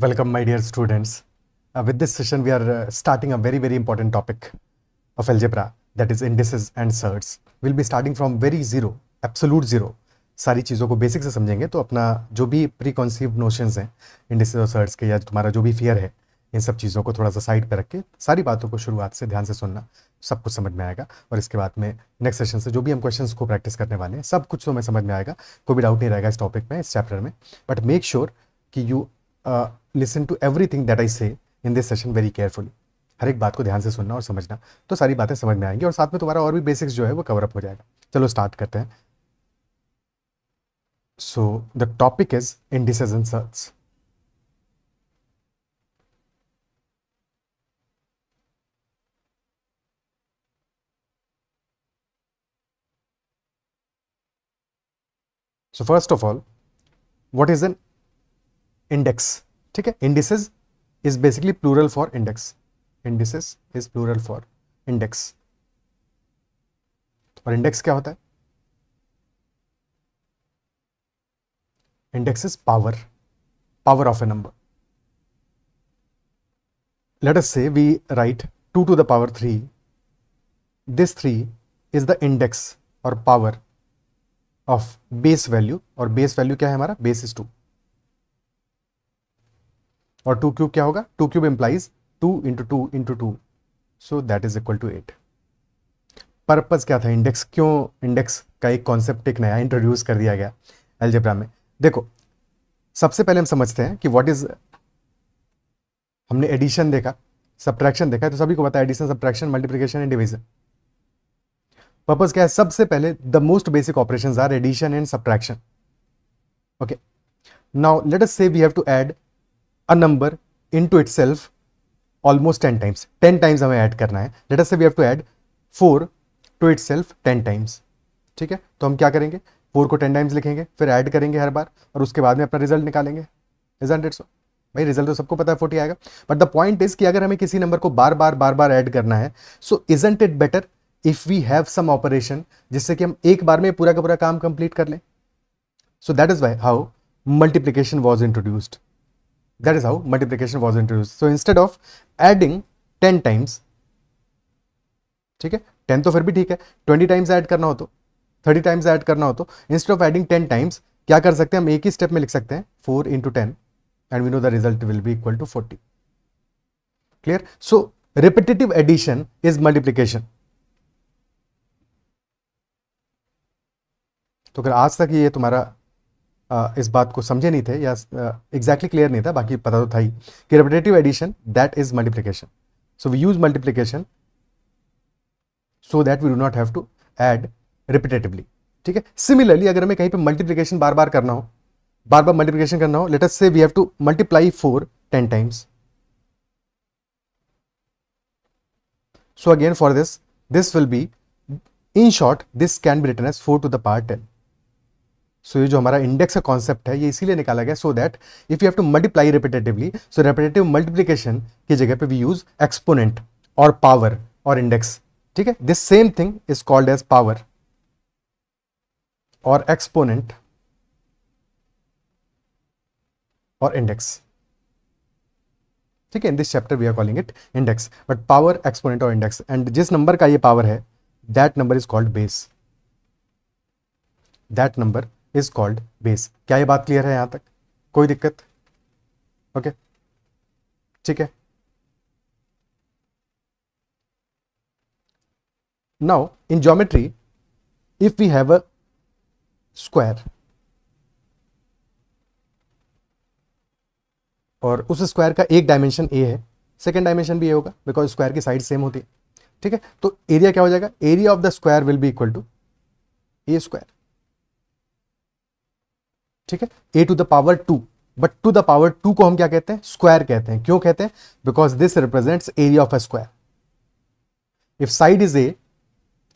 Welcome, my dear students. Uh, with this session, we are uh, starting a very, very important topic of algebra, that is indices and certs. We'll be starting from very zero, absolute zero. सारी चीज़ों को basic से समझेंगे तो अपना जो भी preconceived notions हैं इंडिसेस और सर्ट्स के या तुम्हारा जो भी फियर है इन सब चीज़ों को थोड़ा सा साइड पर रख के सारी बातों को शुरुआत से ध्यान से सुनना सब कुछ समझ में आएगा और इसके बाद में नेक्स्ट सेशन से जो भी हम क्वेश्चंस को प्रैक्टिस करने वाले हैं सब कुछ तो हमें समझ में आएगा कोई भी डाउट नहीं रहेगा इस टॉपिक में इस चैप्टर में बट मेक श्योर कि you listen to everything that I say in this session very carefully हर एक बात को ध्यान से सुनना और समझना तो सारी बातें समझ में आएंगी और साथ में तुम्हारा और भी बेसिक्स जो है वो कवर अप हो जाएगा चलो स्टार्ट करते हैं so the topic is in search so first of all what is an index ठीक है indices is basically plural for index indices is plural for index और इंडेक्स क्या होता है index is power power of a number let us से we write two to the power three this three is the index और power of base value और base value क्या है हमारा बेस इज टू और टू क्यूब क्या होगा two cube implies two into two into two so that is equal to eight purpose क्या था इंडेक्स क्यों इंडेक्स का एक कॉन्सेप्ट एक नया इंट्रोड्यूस कर दिया गया एल्जेब्रा में देखो सबसे पहले हम समझते हैं कि वॉट इज़ हमने एडिशन देखा सब्ट्रैक्शन देखा तो सभी को पता है addition subtraction multiplication and division purpose क्या है सबसे पहले the most basic operation are addition and subtraction okay now let us से we have to add in to itself almost ten times ten times हमें add करना है let's say we have to add four to self ten times ठीक है तो हम क्या करेंगे फोर को टेन टाइम्स लिखेंगे फिर ऐड करेंगे हर बार और उसके बाद में अपना रिजल्ट निकालेंगे रिजल्ट सो भाई रिजल्ट तो सबको पता है फोर्टी आएगा बट द पॉइंट इज कि अगर हमें किसी नंबर को बार बार बार बार ऐड करना है so isn't it better if we have some operation जिससे कि हम एक बार में पूरा का पूरा काम कंप्लीट कर लें so that is why how multiplication was introduced That is how multiplication was introduced. So instead of adding 10 times, ठीक है 10 तो फिर भी ठीक है 20 टाइम्स ऐड करना हो तो 30 टाइम्स ऐड करना हो तो इंस्टेड ऑफ एडिंग 10 टाइम्स क्या कर सकते हैं हम एक ही स्टेप में लिख सकते हैं 4 into ten and we know the result will be equal to 40. Clear? So repetitive addition is multiplication. तो अगर आज तक ये तुम्हारा इस बात को समझे नहीं थे या एग्जैक्टली क्लियर नहीं था बाकी पता तो था ही कि repetitive addition that is multiplication so we use multiplication so that we do not have to add repetitively ठीक है सिमिलरली अगर हमें कहीं पे मल्टीप्लीकेशन बार बार करना हो बार बार मल्टीप्लीकेशन करना हो लेट अस से we have to multiply four ten times so again for this this will be in short this can be written as four to the power ten so so, ये जो हमारा index का concept है ये इसीलिए निकाला गया so that if you have to multiply repetitively so repetitive multiplication की जगह पे वी यूज एक्सपोनेंट और पावर और इंडेक्स ठीक है this same thing is called as power और एक्सपोनेंट और इंडेक्स ठीक है in this chapter we are calling it index but power exponent और इंडेक्स एंड जिस नंबर का ये पावर है that number is called base that number is called base क्या ये बात क्लियर है यहां तक कोई दिक्कत ओके ठीक है now in geometry if we have a square और उस स्क्वायर का एक डायमेंशन ए है सेकेंड डायमेंशन भी ए होगा बिकॉज स्क्वायर की साइड सेम होती है ठीक है तो एरिया क्या हो जाएगा area of the square will be equal to a square ठीक है a to the power two but two the power two को हम क्या कहते हैं स्क्वायर कहते हैं क्यों कहते हैं because this represent area of a square if side is a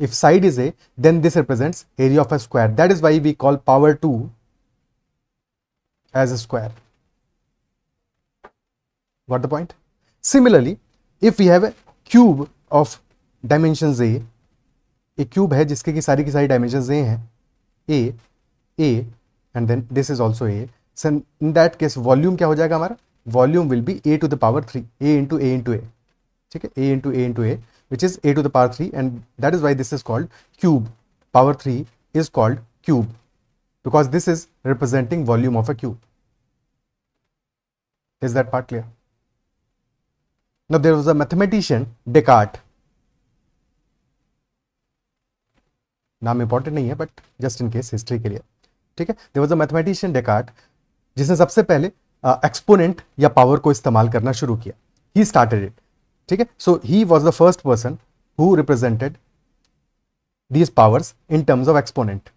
if side is a then this represent area of a square that is why we call power two as a square what the point similarly if you have a cube of dimension a cube है जिसके की सारी की सारी dimension a है a a and then this is also a son in that case volume क्या हो जाएगा हमारा volume will be A to the power three a into a into a ठीक है a into a into a which is a to the power three and that is why this is called cube power three is called cube because this is representing volume of a cube. Is that part clear? Now there was a mathematician Descartes. नाम important नहीं है but just in case history के लिए ठीक है there was a mathematician Descartes जिसने सबसे पहले एक्सपोनेंट uh, या पावर को इस्तेमाल करना शुरू किया ही स्टार्टेड इट ठीक है so he was the first person who represented these powers in terms of exponent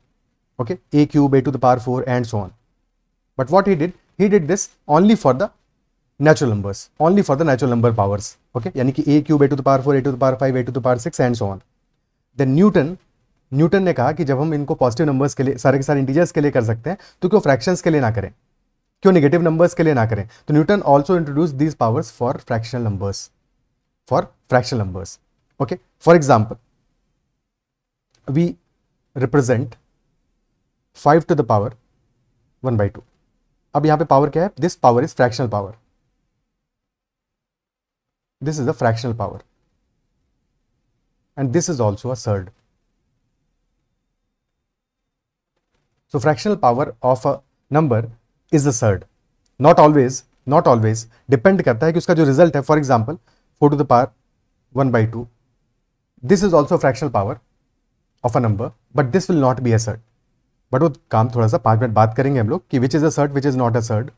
okay a cube a to the power four and so on but what he did he did this only for the natural numbers only for the natural number powers okay यानी कि a cube a to the power four a to the power five a to the power six and so on then Newton Newton ने कहा कि जब हम इनको positive numbers के लिए सारे के सारे इंटीजर्स के लिए कर सकते हैं तो क्यों फ्रैक्शंस के लिए ना करें क्यों निगेटिव नंबर्स के लिए ना करें तो Newton also introduce these powers for fractional numbers for fractional numbers okay for example we represent five to the power one by two अब यहां पे पावर क्या है this power is fractional power this is a fractional power and this is also a surd fractional power of a number is a surd not always not always depend करता है कि उसका जो रिजल्ट है, for example four to the power one by two this is also fractional power of a number but this will not be a surd but वो काम थोड़ा सा पांच मिनट बात करेंगे हम लोग कि which is a surd which is not a surd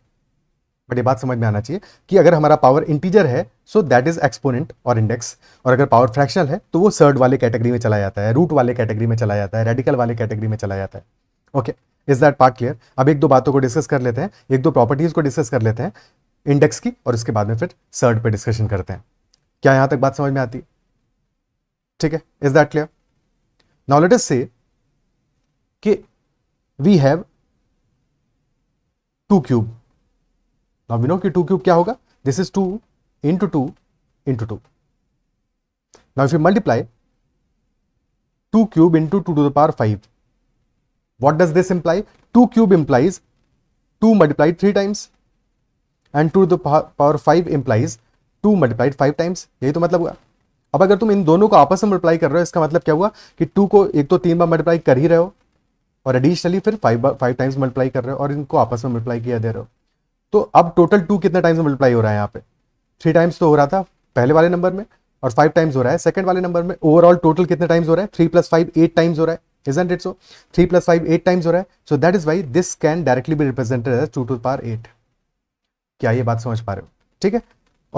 but ये बात समझ में आना चाहिए कि अगर हमारा पावर इंटीजर है सो दैट इज एक्सपोनेंट और इंडेक्स और अगर पावर फ्रैक्शनल है तो वो सर्ड वाले कैटेगरी में चला जाता है रूट वाले कैटेगरी में चला जाता है रेडिकल वाले कैटेगरी में चला जाता है okay is that part clear अब एक दो बातों को डिस्कस कर लेते हैं एक दो प्रॉपर्टीज को डिस्कस कर लेते हैं इंडेक्स की और उसके बाद में फिर सर्ड पे डिस्कशन करते हैं क्या यहां तक बात समझ में आती ठीक है is that clear now let's say कि वी हैव टू क्यूब ना वी नो कि टू क्यूब क्या होगा this is two into two into two now if you multiply two cube into two to the power five What does this imply? 2 cube implies 2 multiplied 3 times and two the power five implies two multiplied five times यही तो मतलब हुआ अब अगर तुम इन दोनों को आपस में मल्टीप्लाई कर रहे हो इसका मतलब क्या हुआ कि टू को एक तो तीन बार मल्टीप्लाई कर ही रहे हो और एडिशनली फिर फाइव फाइव टाइम्स मल्टीप्लाई कर रहे हो और इनको आपस में मल्टीप्लाई किया दे रहे हो तो अब टोटल टू कितने टाइम्स में मल्टीप्लाई हो रहा है यहाँ पे थ्री टाइम्स तो हो रहा था पहले वाले नंबर में और फाइव टाइम्स हो रहा है सेकंड वाले नंबर में ओवरऑल टोटल कितने टाइम्स हो रहा है three plus five eight times हो रहा है isn't it so 3 plus 5 8 times ho raha hai so that is why this can directly be represented as 2 to the power 8 kya ye baat samajh pa rahe ho theek hai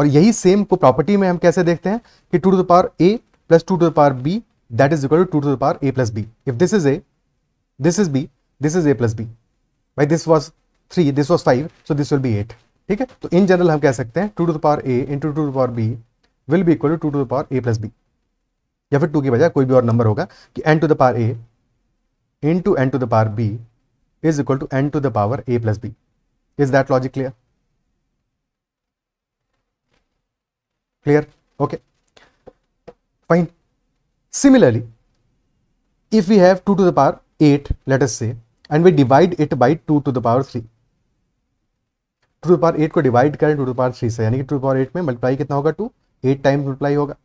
aur yahi same ko property mein hum kaise dekhte hain ki 2 to the power a plus 2 to the power b that is equal to 2 to the power a plus b if this is a this is b this is a plus b by this was 3 this was 5 so this will be 8 ठीक है तो in general हम कह सकते हैं 2 to the power a into 2 to the power b will be equal to 2 to the power a plus b या फिर 2 की बजाय कोई भी और नंबर होगा कि n to the power a into n to the power b is equal to n to the power a plus b. Is that logic clear? Clear? Okay. Fine. Similarly, if we have 2 to the power 8, let us say, and we divide it by 2 to the power 3. 2 to the power 8 को divide करें 2 the power 3 से यानी कि to to power 8 में multiply कितना होगा 2 8 times multiply होगा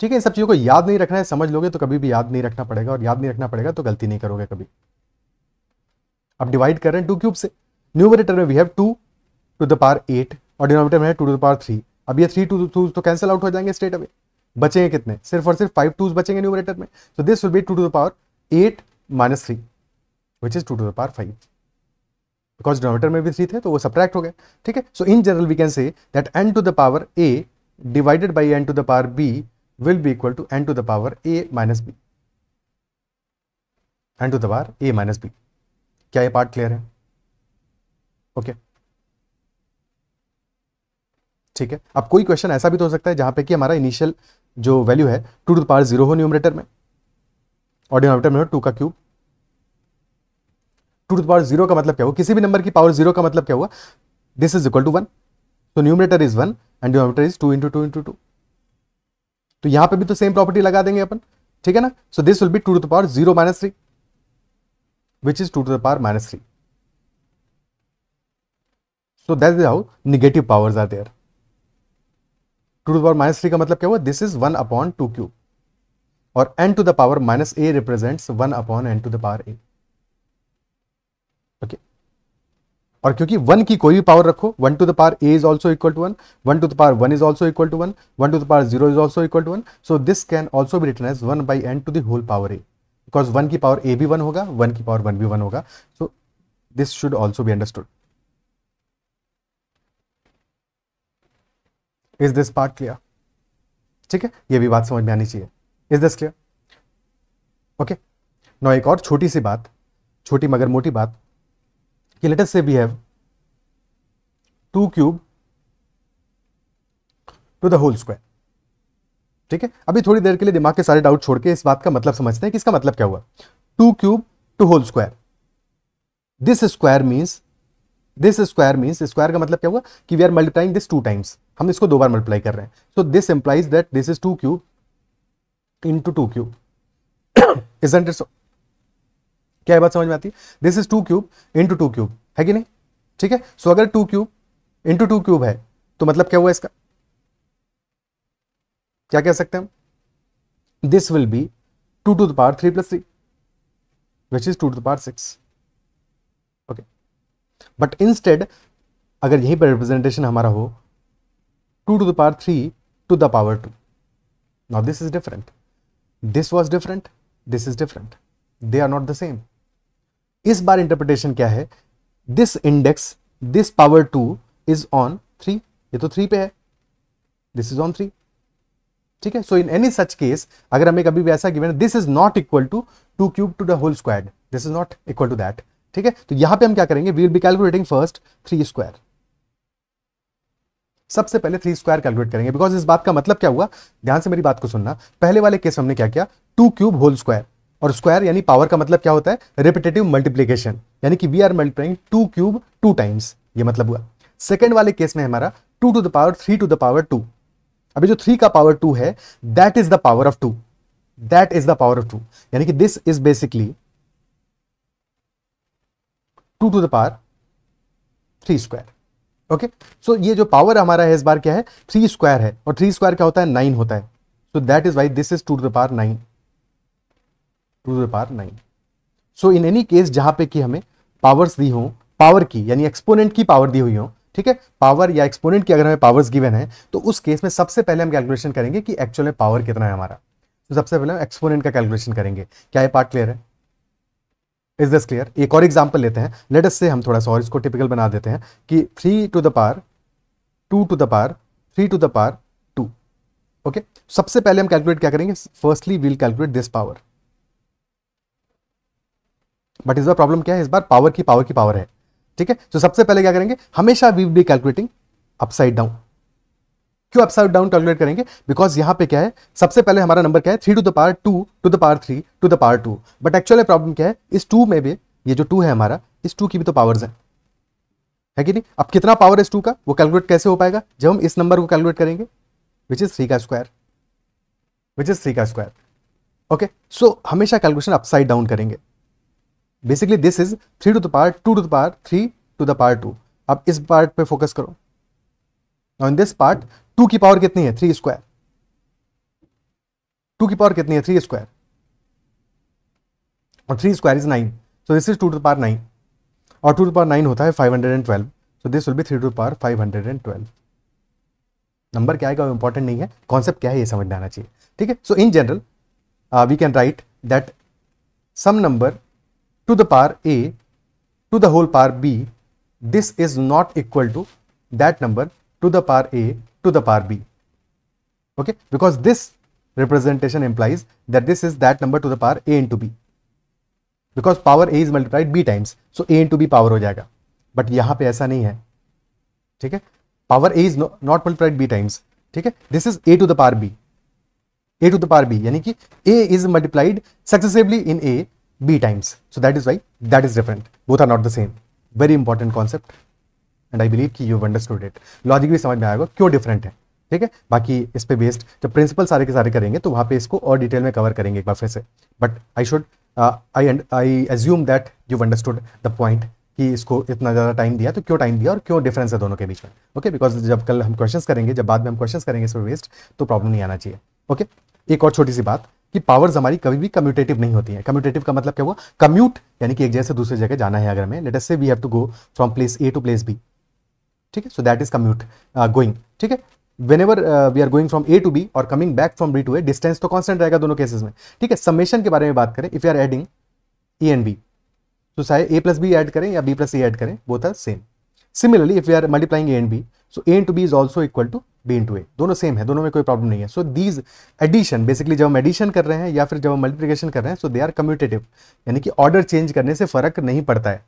ठीक है इन सब चीज़ों को याद नहीं रखना है समझ लोगे तो कभी भी याद नहीं रखना पड़ेगा और याद नहीं रखना पड़ेगा तो गलती नहीं करोगे कभी अब डिवाइड कर रहे हैं टू क्यूब से न्यूमरेटर में we have two to the power eight और डिनोमीटर में है two to the power three अब ये थ्री टू टू तो कैंसिल आउट हो जाएंगे स्टेट अवे बचेंगे कितने सिर्फ और सिर्फ फाइव टूज बचेंगे न्यूमरेटर में so this will be two to the power eight minus three which is two to the power five because denominator में भी थ्री थे तो वो सब्ट्रैक्ट हो गए ठीक है so in general we can say that n to the power a divided by n to the power b will be equal to n to the power a minus b n to the power a minus b क्या ये part clear है okay okay. ठीक है अब कोई question ऐसा भी तो हो सकता है जहां पे कि हमारा इनिशियल जो वैल्यू है टू टू पावर जीरो हो न्यूमरेटर में और डिनोमिनेटर में हो टू का cube two to power zero का मतलब क्या हुआ किसी भी नंबर की पावर जीरो का मतलब क्या हुआ this is equal to one तो numerator is one and denominator is two into two into two तो यहां पे भी तो सेम प्रॉपर्टी लगा देंगे अपन ठीक है ना so this will be two to the power zero minus three which is two to the power minus three so that is how negative power are there two to power minus three का मतलब क्या हुआ this is one upon two cube और n to the power minus a represent one upon n to the power a और क्योंकि one की कोई भी पावर रखो one to the power a is also equal to one one to the power one is also equal to one one to the power zero is also equal to one so this can also भी written as one by n to the whole power a because one की power a भी one होगा one की power one भी one होगा so this should also be understood is this part clear ठीक है ये भी बात समझ में आनी चाहिए is this clear okay now एक और छोटी सी बात छोटी मगर मोटी बात कि let's say we have two cube to the whole square ठीक है अभी थोड़ी देर के लिए दिमाग के सारे डाउट छोड़ के इस बात का मतलब समझते हैं कि इसका मतलब क्या हुआ two cube to whole square this square means this square means square का मतलब क्या हुआ कि we are multiplying this two times हम इसको दो बार मल्टीप्लाई कर रहे हैं so this implies that this is two cube into two cube and it क्या बात समझ में आती है this is two cube into two cube है कि नहीं ठीक है सो अगर two cube into two cube है तो मतलब क्या हुआ इसका क्या कह सकते हैं हम this will be two to the power three plus three which is two to the power six okay but instead अगर यहीं पर रिप्रेजेंटेशन हमारा हो two to the power three to the power two now this is different this was different this is different they are not the same इस बार interpretation क्या है this index this power two is on three ये तो three पे है this is on three ठीक है so in any such case अगर हमें कभी भी ऐसा given this is not equal to two cube to the whole square this is not equal to that ठीक है तो यहां पे हम क्या करेंगे we'll be calculating first three square सबसे पहले थ्री स्क्वायर कैलकुलेट करेंगे बिकॉज इस बात का मतलब क्या हुआ ध्यान से मेरी बात को सुनना पहले वाले केस हमने क्या किया टू क्यूब होल स्क्वायर और स्क्वायर यानी पावर का मतलब क्या होता है रिपीटेटिव मल्टीप्लीकेशन यानी कि we are multiplying two cube two times ये मतलब हुआ सेकेंड वाले केस में हमारा two to the power three to the power two अभी जो थ्री का पावर टू है that is the power of two that is the power of two यानी कि this is basically to to the power three square okay so ये जो power हमारा है इस बार क्या है थ्री स्क्वायर है और थ्री स्क्वायर क्या होता है नाइन होता है so that is why this is two to the power nine to the power nine so in any case जहां पे कि हमें पावर्स दी हो पावर की यानी एक्सपोनेंट की पावर दी हुई हो ठीक है पावर या एक्सपोनेंट की अगर हमें पावर्स गिवन है तो उस केस में सबसे पहले हम कैलकुलेशन करेंगे कि एक्चुअल में पावर कितना है हमारा तो सबसे पहले हम एक्सपोनेंट का कैलकुलेशन करेंगे क्या ये पार्ट क्लियर है इज दिस क्लियर एक और एग्जाम्पल लेते हैं लेट अस से हम थोड़ा सा और इसको टिपिकल बना देते हैं कि three to the power two to the power three to the power two okay सबसे पहले हम कैलकुलेट क्या करेंगे firstly we'll calculate this power but इस बार प्रॉब्लम क्या है इस बार पावर की पावर की पावर है ठीक है तो सबसे पहले क्या करेंगे हमेशा we be calculating upside down क्यों अपसाइड डाउन कैलकुलेट करेंगे बिकॉज यहां पे क्या है सबसे पहले हमारा नंबर क्या है three to the power two to the power three to the power two but actual problem क्या है इस टू में भी ये जो टू है हमारा इस टू की भी तो पावर्स है है कि नहीं अब कितना पावर इस टू का वो कैलकुलेट कैसे हो पाएगा जब हम इस नंबर को कैलकुलेट करेंगे विच इज थ्री का स्क्वायर विच इज थ्री का स्क्वायर ओके सो हमेशा कैलकुलेशन अपसाइड डाउन करेंगे basically this is three to the power two to the power three to the power two अब इस part पे focus करो in this part two की power कितनी है थ्री स्क्वायर टू की पावर कितनी है थ्री स्क्वायर और three square is nine so this is two to power nine और टू टू पार नाइन होता है five hundred and twelve so this will be three to power five hundred and twelve number क्या है important नहीं है concept क्या है ये समझ में आना चाहिए ठीक है so in general we can write that some number to the power a to the whole power b, this is not equal to that number to the power a to the power b. Okay, because this representation implies that this is that number to the power a into b. because power a is multiplied b times so a into b power ho jayega but yahan pe aisa nahi hai theek hai power a is no, not multiplied b times theek hai this is a to the power b a to the power b yani ki a is multiplied successively in a b times. So that is why that is different. Both are not the same. Very important concept. And I believe कि you understood it logic भी समझ में आएगा क्यों different है ठीक है बाकी इस पे बेस्ड जब प्रिंसिपल सारे के सारे करेंगे तो वहाँ पे इसको और डिटेल में कवर करेंगे एक बार फिर से but I should I and I assume that you understood the point कि इसको इतना ज़्यादा टाइम दिया तो क्यों टाइम दिया और क्यों डिफरेंस है दोनों के बीच में ओके बिकॉज जब कल हम क्वेश्चन करेंगे जब बाद में हम क्वेश्चन करेंगे इस पर वेस्ट तो प्रॉब्लम नहीं आना चाहिए ओके okay? एक और छोटी सी बात कि पावर्स हमारी कभी भी कम्यूटेटिव नहीं होती है कम्यूटेटिव का मतलब क्या हुआ कम्यूट यानी कि एक जगह से दूसरी जगह जाना है अगर हमें let say we have to go from place A to place B ठीक है so that is commute going ठीक है whenever we are going from A to B और coming back from B to A distance तो constant रहेगा दोनों cases में ठीक है समेशन के बारे में बात करें if you are adding A and B तो चाहे ए प्लस बी एड करें या बी प्लस ए एड करें both are same similarly if you are multiplying A and B so A and to B is also equal to B into A दोनों same है दोनों में कोई problem नहीं है सो दीज एडिशन बेसिकली जब हम एडिशन कर रहे हैं या फिर जब हम मल्टीप्लिकेशन कर रहे हैं सो दे आर कम्यूटेटिव यानी कि ऑर्डर चेंज करने से फर्क नहीं पड़ता है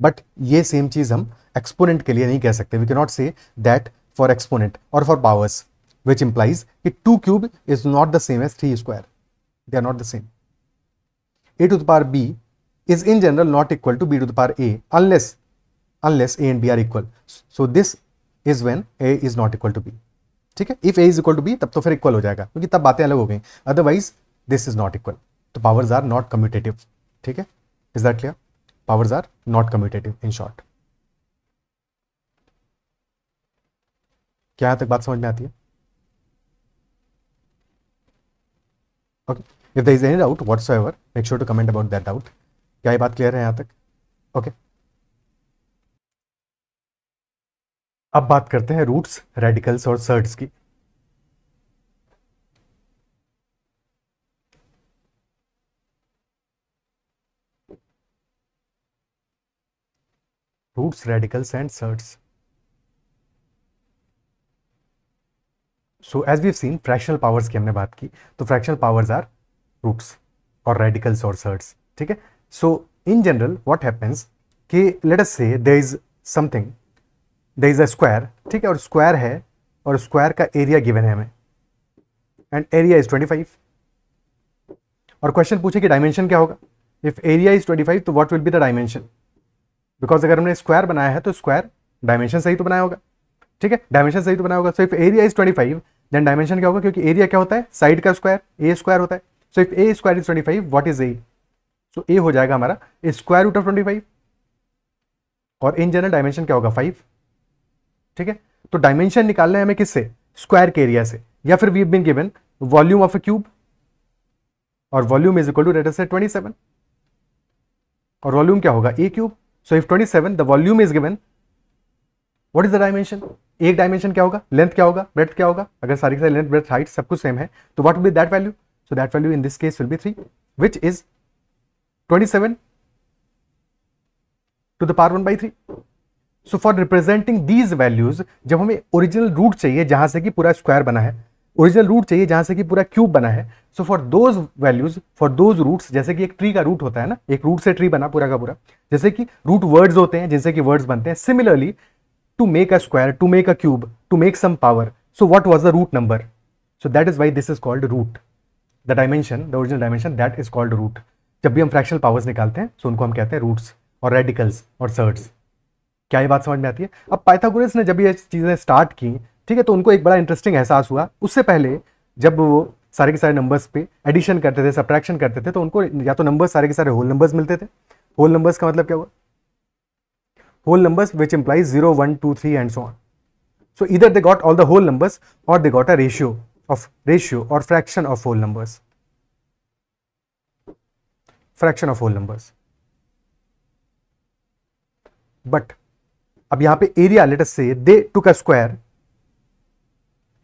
बट ये सेम चीज़ हम एक्सपोनेंट के लिए नहीं कह सकते we can not say that for exponent और फॉर पावर्स विच इंप्लाइज कि two cube is not the same as three square they are not the same A to the power B is in general not equal to B to the power A unless unless A and B are equal so this is when A is not equal to B ठीक है if A is equal to B तब तो फिर equal हो जाएगा क्योंकि तब बातें अलग हो गई otherwise this is not equal तो पावर्स आर नॉट कम्यूटेटिव ठीक है is that clear powers are not commutative in short क्या तक बात समझ में आती है okay if the is any doubt whatsoever make sure to comment about that doubt क्या ये बात क्लियर है यहां तक ओके okay. अब बात करते हैं रूट्स रेडिकल्स और सर्ट्स की roots radicals and surds so as we've seen fractional powers की हमने बात की तो फ्रैक्शनल पावर्स आर रूट्स और रेडिकल्स और सर्ट्स ठीक है so in general what happens कि let us say there is something the is a square ठीक है और स्क्वायर है और स्क्वायर का एरिया गिवन है हमें and area is twenty five और क्वेश्चन पूछे कि डायमेंशन क्या होगा if area is twenty five तो what will be the dimension because अगर हमने स्क्वायर बनाया है तो स्क्वायर डायमेंशन सही तो बनाया होगा ठीक है डायमेंशन सही तो बनाया होगा so if area is twenty five then dimension क्या होगा क्योंकि एरिया क्या होता है साइड का स्क्वायर ए स्क्वायर होता है so if A square is twenty five what is A so A हो जाएगा हमारा square root of twenty five और इन जनरल डायमेंशन क्या होगा फाइव ठीक है तो डायमेंशन निकालना है हमें किससे स्क्वायर के एरिया से या फिर we been given volume of a cube और volume is equal to let us say twenty seven और वॉल्यूम क्या होगा a cube so if twenty seven the volume is given what is the dimension एक dimension क्या होगा length क्या होगा breath क्या होगा अगर सारी सारी लेंथ ब्रेथ हाइट सब कुछ सेम है तो what will be that value so that value in this case will be three which is twenty seven to the power one by three so for representing these values जब हमें original root चाहिए जहां से कि पूरा square बना है original root चाहिए जहां से कि पूरा क्यूब बना है so for those values for those roots जैसे कि एक ट्री का रूट होता है ना एक रूट से ट्री बना पूरा का पूरा जैसे कि रूट वर्ड्स होते हैं जिनसे कि वर्ड्स बनते हैं similarly to make a square to make a cube to make some power so what was the root number so that is why this is called root the dimension the original dimension that is called root जब भी हम fractional powers निकालते हैं सो so उनको हम कहते हैं roots और रेडिकल्स और सर्ड्स क्या ये बात समझ में आती है अब पाइथागोरस ने जब ये चीज़ें स्टार्ट की ठीक है तो उनको एक बड़ा इंटरेस्टिंग एहसास हुआ उससे पहले जब वो सारे के सारे नंबर्स पे एडिशन करते थे सब्ट्रैक्शन करते थे तो उनको या तो नंबर्स सारे के सारे होल नंबर्स मिलते थे होल नंबर्स का मतलब क्या हुआ whole numbers which implies zero one two three and so on so इधर they got all the whole numbers और they got a ratio of ratio और fraction of whole numbers fraction of whole numbers but अब यहां पे area let us say they took a square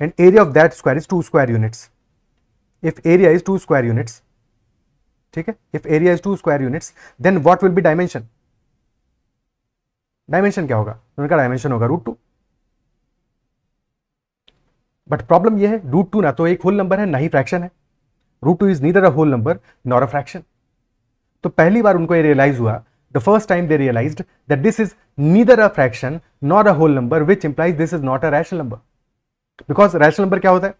and area of that square is two square units if area is two square units ठीक है if area is two square units then what will be dimension dimension क्या होगा उनका dimension होगा root two but problem यह है root to ना तो एक होल नंबर है ना ही फ्रैक्शन है root two is neither a whole number nor a fraction तो पहली बार उनको ये रियलाइज हुआ The first time they realized that this is neither a fraction nor a whole number which implies this is not a rational number. Because rational number क्या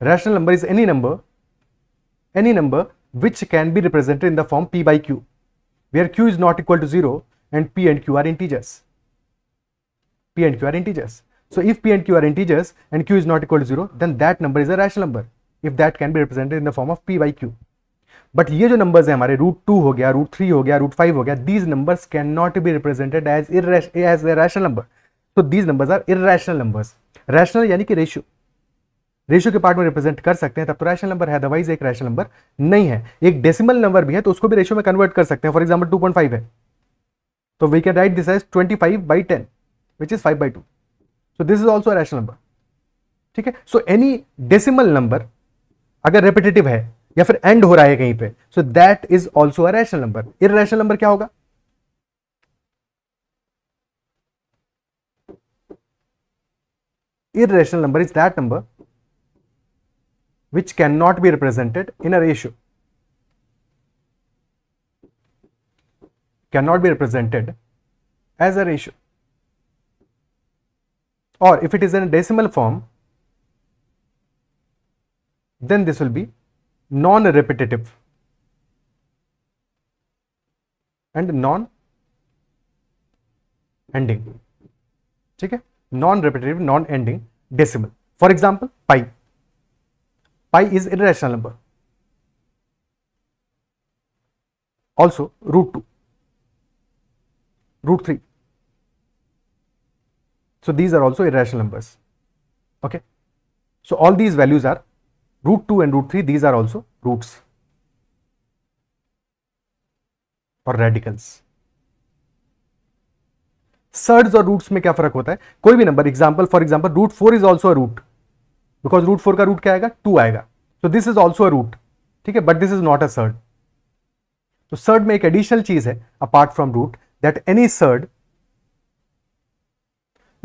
Rational number is any number, any number which can be represented in the form p by q, where q is not equal to 0 and p and q are integers. p and q are integers. So if p and q are integers and q is not equal to 0, then that number is a rational number if that can be represented in the form of p by q. But ये जो numbers हैं हमारे root two हो गया root three हो गया root five हो गया these numbers can not be represented as as rational number तो these numbers are irrational numbers rational यानी कि रेशियो रेशियो के पार्ट में रिप्रेजेंट कर सकते हैं तब तो रैशनल नंबर है अदरवाइज एक रैशनल नंबर नहीं है एक डेसिमल नंबर भी है तो उसको भी रेशियो में कन्वर्ट कर सकते हैं for example two point five है तो we can write this as twenty five by ten which is five by two so this is also rational number ठीक है सो एनी डेसिमल नंबर अगर repetitive है या फिर एंड हो रहा है कहीं पे so that is also a rational number irrational number क्या होगा irrational number is that number which can not be represented in a ratio can not be represented as a ratio or if it is in decimal form then this will be non-repetitive and non-ending. Okay? Non-repetitive, non-ending decimal. For example, pi. Pi is irrational number. Also, root 2, root 3. So, these are also irrational numbers. Okay. So, all these values are root 2 and root 3 these are also roots और radicals surds और roots में क्या फर्क होता है कोई भी number example for example root four is also a root because root four का रूट क्या आएगा टू आएगा so this is also a root ठीक है but this is not a surd तो सर्ड में एक एडिशनल चीज है apart from root that any surd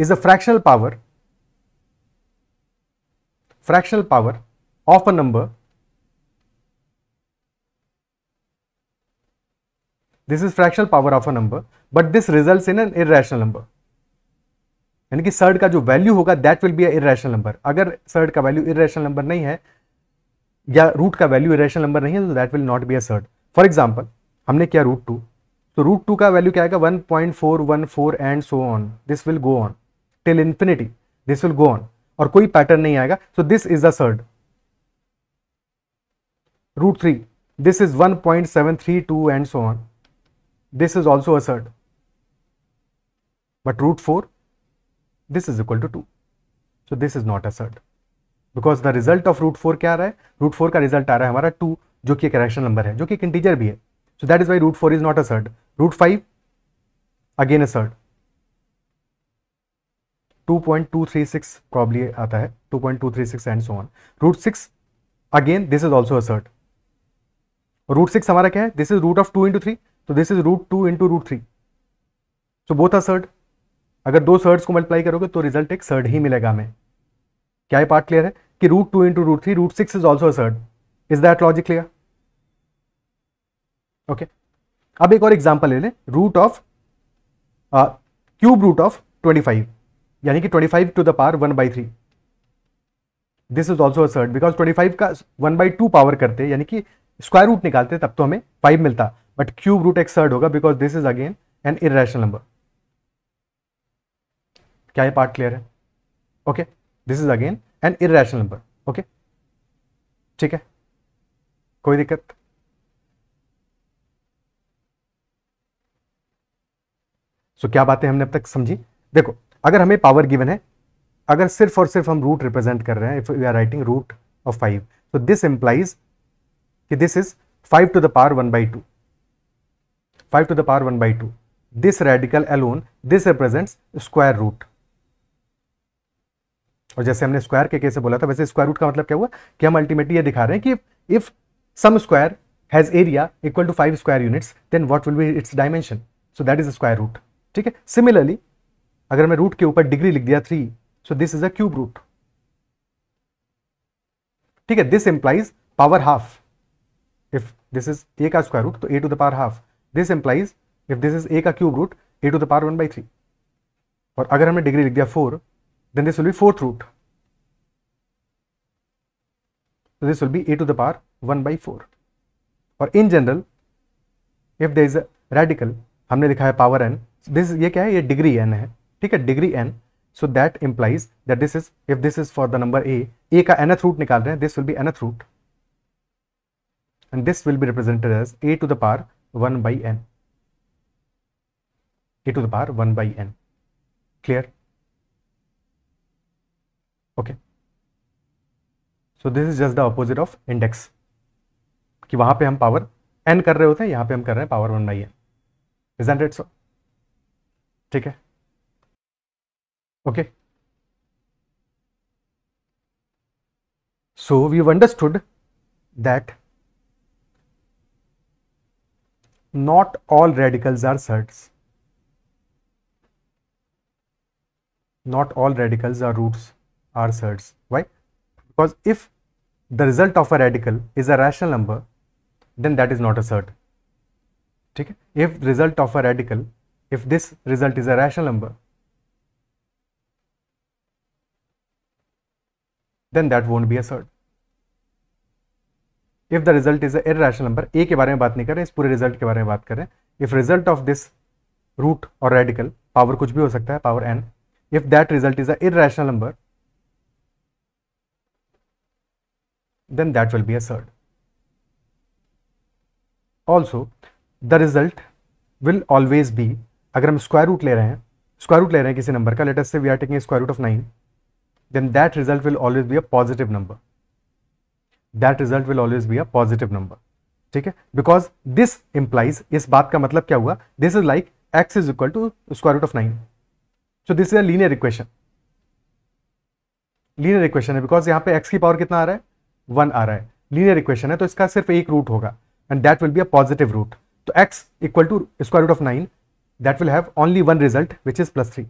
is a fractional power fractional power of a number. This is fractional power of a number, but this results in an irrational number. यानी कि surd का जो value होगा that will be irrational number अगर surd का value irrational number नहीं है या रूट का वैल्यू इरेशनल नंबर नहीं है तो that will not be a surd for example हमने किया रूट टू तो रूट टू का वैल्यू क्या आएगा one point four one four and so on this will go on till infinity this will go on और कोई pattern नहीं आएगा so this is a surd root 3 this is 1.732 and so on this is also a third but root 4 this is equal to 2 so this is not a third because the result of root four क्या आ रहा है root four का result आ रहा है हमारा to जो कि एक रैशनल नंबर है जो कि एक इंटीजर भी है so is is why root four is not a surd root five again a 2.236 probably aata hai 2.236 and so on root 6 again this is also a 2.236 root six हमारा क्या है this is root of two into three तो this is root two into root three so both are surd अगर दो surds को multiply करोगे तो result एक सर्ड ही मिलेगा हमें क्या ये पार्ट क्लियर है कि root two into root three root six is also surd is that logic clear okay अब एक और एग्जाम्पल ले लें root of cube root of twenty five यानी कि twenty five to the power one by three this is also surd because twenty five का one by two power करते हैं यानी कि स्क्वायर रूट निकालते तब तो हमें फाइव मिलता but cube root X third होगा because this is again an irrational number क्या ये पार्ट क्लियर है okay this is again an irrational number okay ठीक है कोई दिक्कत सो so, क्या बातें हमने अब तक समझी देखो अगर हमें पावर गिवन है अगर सिर्फ और सिर्फ हम रूट रिप्रेजेंट कर रहे हैं if we are writing root of five so this implies कि this is five to the power one by two five to the power one by two this radical alone this represent square root और जैसे हमने square के कैसे बोला था वैसे square root का मतलब क्या हुआ कि हम अल्टीमेटली ये दिखा रहे हैं कि if some square has area equal to five square units then what will be its dimension so that is square root ठीक है सिमिलरली अगर मैं रूट के ऊपर डिग्री लिख दिया three so this is a cube root ठीक है this implies power half this is A का स्क्वायर रूट तो A to the power half this implies if this is A का cube root A to the power one by three और अगर हमने degree लिख दिया four then this will be fourth root तो this will be A to the power one by four और in general if the is a radical हमने लिखा है पावर एन दिस ये क्या है ये डिग्री एन है ठीक है degree n so that implies that this is if this is for the number a a का एनथ रूट निकाल रहे हैं this will be nth root and this will be represented as a to the power 1 by n a to the power 1 by n clear okay so this is just the opposite of index कि वहां पे हम power N कर रहे होते हैं यहां पे हम कर रहे हैं power one by n so we've understood that not all radicals are certs. Not all radicals are roots are certs. Why? Because if the result of a radical is a rational number, then that is not a cert. Okay? If the result of a radical, if this result is a rational number, then that won't be a cert. If the result is irrational number a के बारे में बात नहीं कर रहे इस पूरे result के बारे में बात कर रहे हैं if result of this root और रेडिकल पावर कुछ भी हो सकता है power n if that result is a irrational number then that will be a surd also the result will always be अगर हम स्क्वायर रूट ले रहे हैं स्क्वायर रूट ले रहे हैं किसी नंबर का let's say we are taking square root of nine then that result will always be a positive number that result will always be a positive number ठीक है बिकॉज दिस इंप्लाइज इस बात का मतलब क्या हुआ this is like x is equal to square root of nine so this is a linear equation linear equation है because यहां पे एक्स की पावर कितना आ रहा है वन आ रहा है लीनियर इक्वेशन है तो इसका सिर्फ एक रूट होगा and that will be a positive root तो x equal to square root of nine that will have only one result which is plus three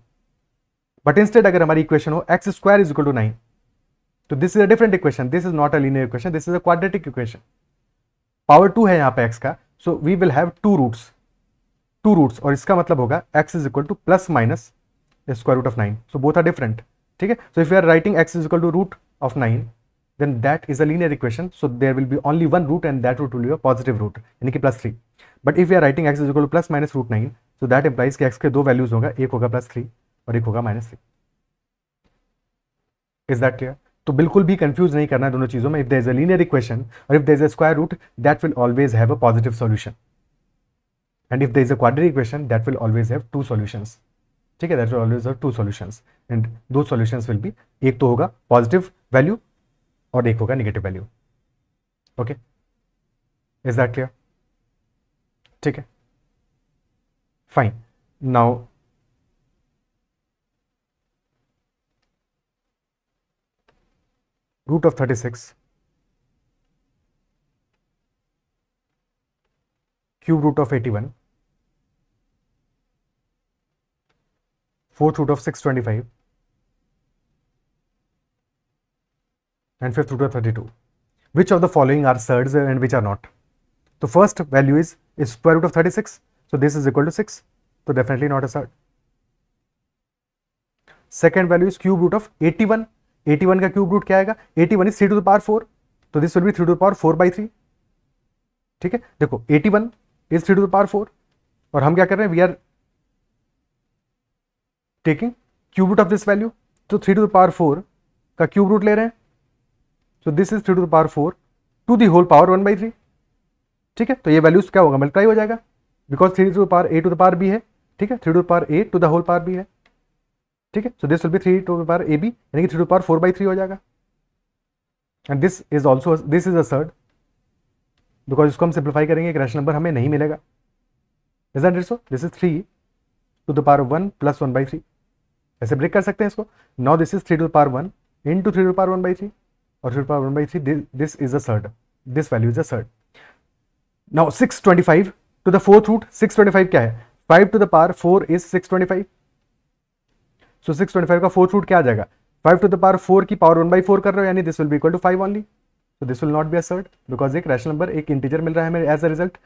but instead अगर हमारी इक्वेशन हो x square is equal to nine तो this is a different equation this is not a linear equation this is a quadratic equation power two है यहां पे x का so we will have two roots two roots और इसका मतलब होगा x is equal to plus minus square root of nine so both are different ठीक है so if you are writing x is equal to root of nine then that is a linear equation so there will be only one root and that root will be a positive root यानी कि plus three but if you are writing x is equal to plus minus root nine so that implies कि x के दो values होगा एक होगा plus three और एक होगा minus three is that clear तो बिल्कुल भी कंफ्यूज नहीं करना दोनों चीज़ों में if there is uh equation और if there is a square root that will always have a positive solution and if there is a quad equation that will always have two solution ठीक है that will always have two solution and दो solution विल भी एक तो होगा positive value और एक होगा negative value okay is that clear ठीक है fine now root of 36 cube root of 81 fourth root of 625 and fifth root of 32 which of the following are surds and which are not the first value is is square root of 36 so this is equal to 6 so definitely not a surd second value is cube root of 81 eighty one का cube root क्या आएगा eighty one is three to the power four तो this will be three to the power four by three ठीक है देखो eighty one is three to the power four और हम क्या कर रहे हैं we are taking cube root of this value तो three to the power four का क्यूब रूट ले रहे हैं so this is three to the power four to the whole power one by three ठीक है तो ये वैल्यूज क्या होगा मल्टीप्लाई हो जाएगा because three to the a to the b है ठीक है three to the power a to the whole power b है ठीक है so this will be three to power a b यानी कि three to power four by three हो जाएगा and this is also this is a surd because इसको हम simplify करेंगे एक रैशन नंबर हमें नहीं मिलेगा is that so this is three to the power one plus one by three ऐसे ब्रेक कर सकते हैं इसको now this is three to power one into three to power one by three और three to power one by three this is a this value is a now six twenty five to the fourth root six twenty five क्या है five to the power four is six twenty five so six twenty five का fourth root क्या आ जाएगा five to the power four की power one by four कर रहे हो यानी this will be equal to five only तो this will not be a surd because एक रैशनल नंबर एक इंटीजर मिल रहा है हमें as a result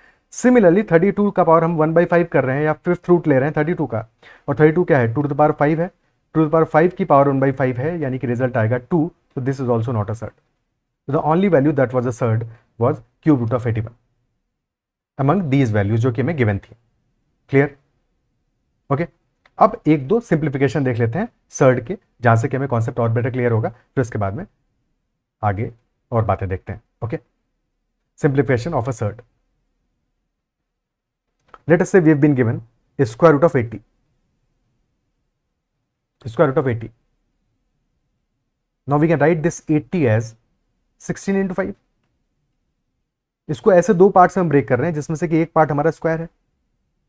similarly thirty two का पावर हम वन बाई फाइव कर रहे हैं या फिफ्थ रूट ले रहे हैं थर्टी टू का और थर्टी टू क्या है two to the power five है टू द पावर फाइव की पावर वन बाई फाइव है यानी कि रिजल्ट आएगा टू तो this is also not a surd the only value that was a surd was cube root of eighty one among these values जो कि हमें गिवन थी क्लियर ओके okay? अब एक दो सिंप्लीफिकेशन देख लेते हैं सर्ड के जहां से कि हमें कॉन्सेप्ट और बेटर क्लियर होगा फिर उसके बाद में आगे और बातें देखते हैं okay simplification of a surd let us say we have been given a square root of 80 square root of 80 now we can write this 80 as इसको ऐसे दो पार्ट्स में हम ब्रेक कर रहे हैं जिसमें से कि एक पार्ट हमारा स्क्वायर है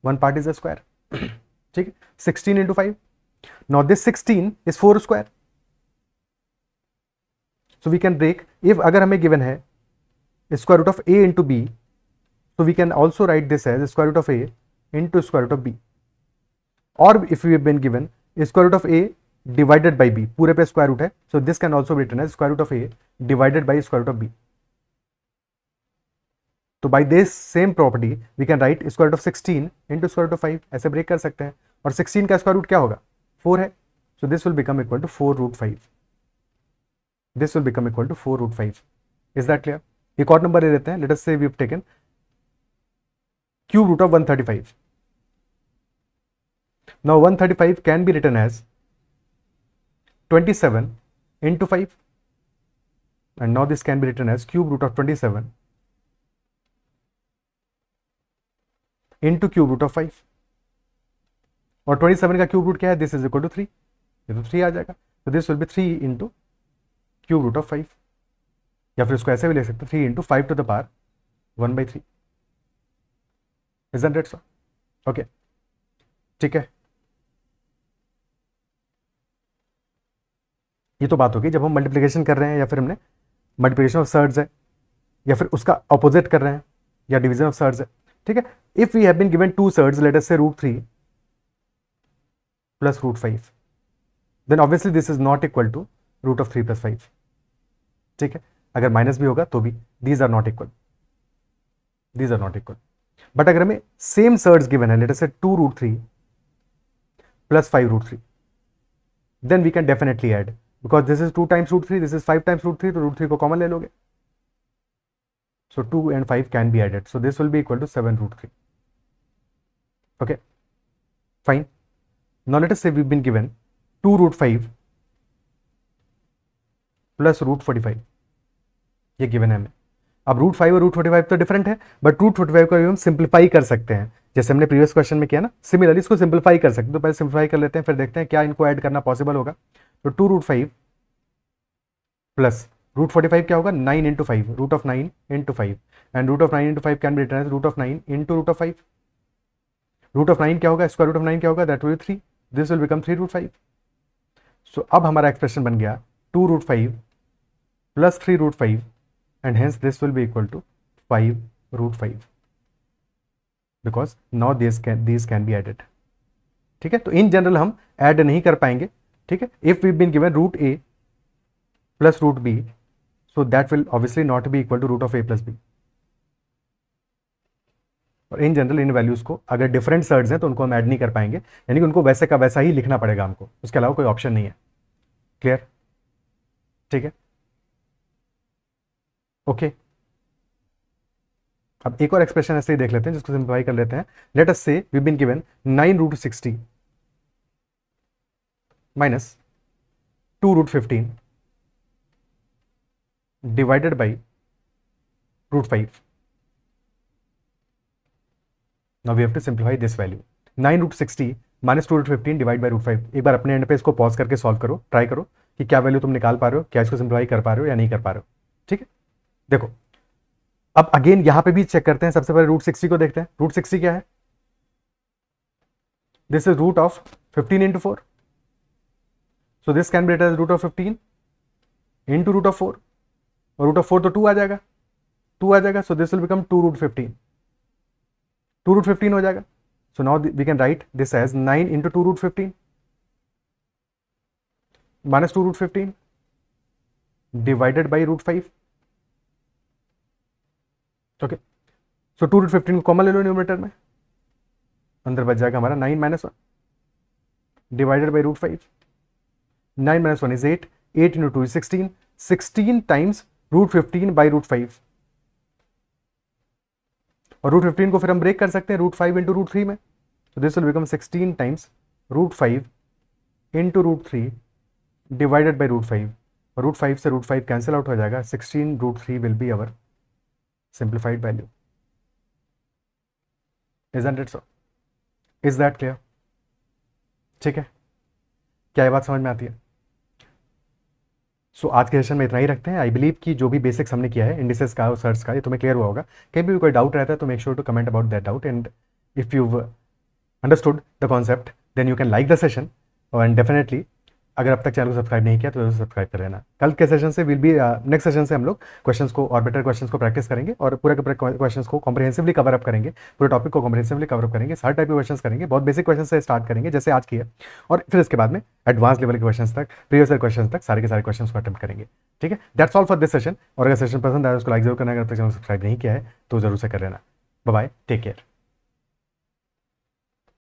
one part is a square ठीक sixteen into five not this sixteen is four square so we can break if अगर हमें गिवन है square root of a into b so we can also write this है square root of a into square root of b और if you been given square root of a divided by b पूरे पे square root है so this can also written है square root of a divided by square root of b तो by this same property we can write square root of sixteen into square root of five ऐसे break कर सकते हैं और sixteen का square root क्या होगा फोर है so this will become equal to four root five this will become equal to four root five is that clear एक और नंबर ले लेते हैं let's say we have taken cube root of one thirty five now one thirty five now 135 can be written as 27 five and now this can be be as cube root of twenty seven into cube root of five और twenty seven का cube root क्या है this is equal to three ये तो three आ जाएगा तो this will be three into cube root of five या फिर इसको ऐसे भी ले सकते three into five to the power one by three is hundred so okay ठीक है ये तो बात होगी जब हम मल्टीप्लीकेशन कर रहे हैं या फिर हमने मल्टीप्लीकेशन ऑफ सर्ड्स है या फिर उसका अपोजिट कर रहे हैं या डिवीजन ऑफ सर्ड्स है ठीक है if we have been given two surds let us say root three plus root five then obviously this is not equal to root of three plus five ठीक है अगर माइनस भी होगा तो भी these are not equal these are not equal but अगर हमें सेम सर्ड्स गिवन है let us say two root three plus five root three then we can definitely add because this is two times root three this is five times root three तो root three को common ले लोगे So 2 and 5 can be added. So this will be equal to 7 root 3. Okay, fine. Now let us say we've been given 2 root 5 plus root forty five given hai है हमें अब root five और root forty five तो different है but root forty five को भी हम simplify कर सकते हैं जैसे हमने प्रीवियस क्वेश्चन में किया ना सिमिलरली इसको सिंप्लीफाई कर सकते हैं तो पहले सिंप्लीफाई कर लेते हैं फिर देखते हैं क्या इनको ऐड करना पॉसिबल होगा तो two root five plus root forty five क्या होगा nine into five root of nine into five and root of nine into five can be written root of nine into root of five root of nine क्या होगा square root of nine क्या होगा that will three this will become three root five so अब हमारा expression बन गया two root five plus three root five and hence this will be equal to five root five because now this can this can be added ठीक है तो in general हम add नहीं कर पाएंगे ठीक है if we been given root a plus root b So that will obviously not be equal to root of a plus b और इन जनरल इन वैल्यूज को अगर डिफरेंट सर्ड्स हैं तो उनको हम ऐड नहीं कर पाएंगे यानी कि उनको वैसे का वैसा ही लिखना पड़ेगा हमको उसके अलावा कोई ऑप्शन नहीं है क्लियर ठीक है ओके okay. अब एक और एक्सप्रेशन ऐसे ही देख लेते हैं जिसको सिंप्लीफाई कर लेते हैं लेट अस से we been given nine root sixty minus two root fifteen divided by root five now we have to simplify this value nine root sixty minus two root fifteen divide by root five एक बार अपने and पे इसको pause करके solve करो try करो कि क्या वैल्यू तुम निकाल पा रहे हो क्या इसको सिंप्लीफाई कर पा रहे हो या नहीं कर पा रहे हो ठीक है देखो अब अगेन यहां पे भी चेक करते हैं सबसे पहले रूट सिक्सटी को देखते हैं रूट सिक्सटी क्या है this is root of fifteen into four so this can be root of fifteen into root of four और रूट ऑफ फोर तो टू आ जाएगा टू आ जाएगा so this will become two root fifteen two root fifteen हो जाएगा so now we can write this has nine into two root fifteen minus two root fifteen divided by root five okay so two root fifteen को common ले लो numerator में अंदर बच जाएगा हमारा nine minus one divided by root five nine minus one is eight eight into two is sixteen sixteen times root fifteen by root five और root fifteen को फिर हम ब्रेक कर सकते हैं root five into root three में तो this will become sixteen times root five into root three divided by root five और रूट फाइव से रूट फाइव कैंसिल आउट हो जाएगा sixteen root three will be our simplified value is hundred so is that clear ठीक है क्या ये बात समझ में आती है सो आज के सेशन में इतना ही रखते हैं आई बिलीव कि जो भी बेसिक्स हमने किया है इंडिसेस का और सर्च का ये तुम्हें क्लियर हुआ होगा कहीं भी कोई डाउट रहता है तो make sure to comment about that doubt and if you understood the concept then you can like the session and definitely अगर अब तक चैनल को सब्सक्राइब नहीं किया तो सब्सक्राइब कर लेना कल के सेशन से विल बी नेक्स्ट सेशन से हम लोग क्वेश्चंस को और बेटर क्वेश्चंस को प्रैक्टिस करेंगे और पूरा पूरा क्वेश्चंस को कॉम्प्रिहेंसिवली कवर अप करेंगे पूरे टॉपिक को कॉम्प्रिहेंसिवली कवर अप करेंगे हर टाइप के क्वेश्चन करेंगे बहुत बेसिक क्वेश्चन से स्टार्ट करेंगे जैसे आज की है और फिर इसके बाद में एडवांस लेवल के क्वेश्चन तक प्रीवियस क्वेश्चन तक सारे के सारे क्वेश्चन को अटेम्प्ट करेंगे ठीक है that's all for this session और अगर सेशन पसंद आया उसको लाइक जरूर करना अगर तक चैनल सब्सक्राइब नहीं किया है तो जरूर से कर लेना बाय टेक केयर